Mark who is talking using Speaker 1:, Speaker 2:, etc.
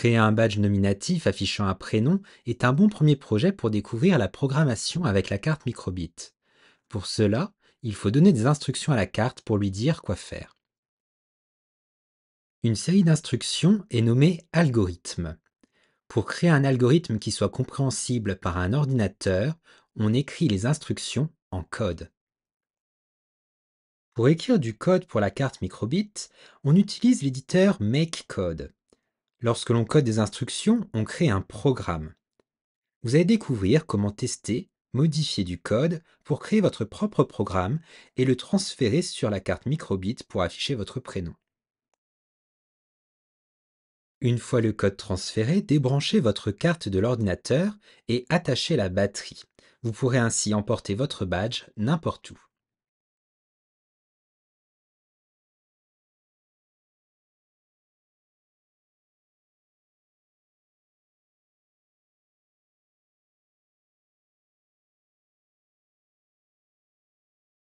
Speaker 1: Créer un badge nominatif affichant un prénom est un bon premier projet pour découvrir la programmation avec la carte microbit. Pour cela, il faut donner des instructions à la carte pour lui dire quoi faire. Une série d'instructions est nommée algorithme. Pour créer un algorithme qui soit compréhensible par un ordinateur, on écrit les instructions en code. Pour écrire du code pour la carte microbit, on utilise l'éditeur MakeCode. Lorsque l'on code des instructions, on crée un programme. Vous allez découvrir comment tester, modifier du code pour créer votre propre programme et le transférer sur la carte microbit pour afficher votre prénom. Une fois le code transféré, débranchez votre carte de l'ordinateur et attachez la batterie. Vous pourrez ainsi emporter votre badge n'importe où.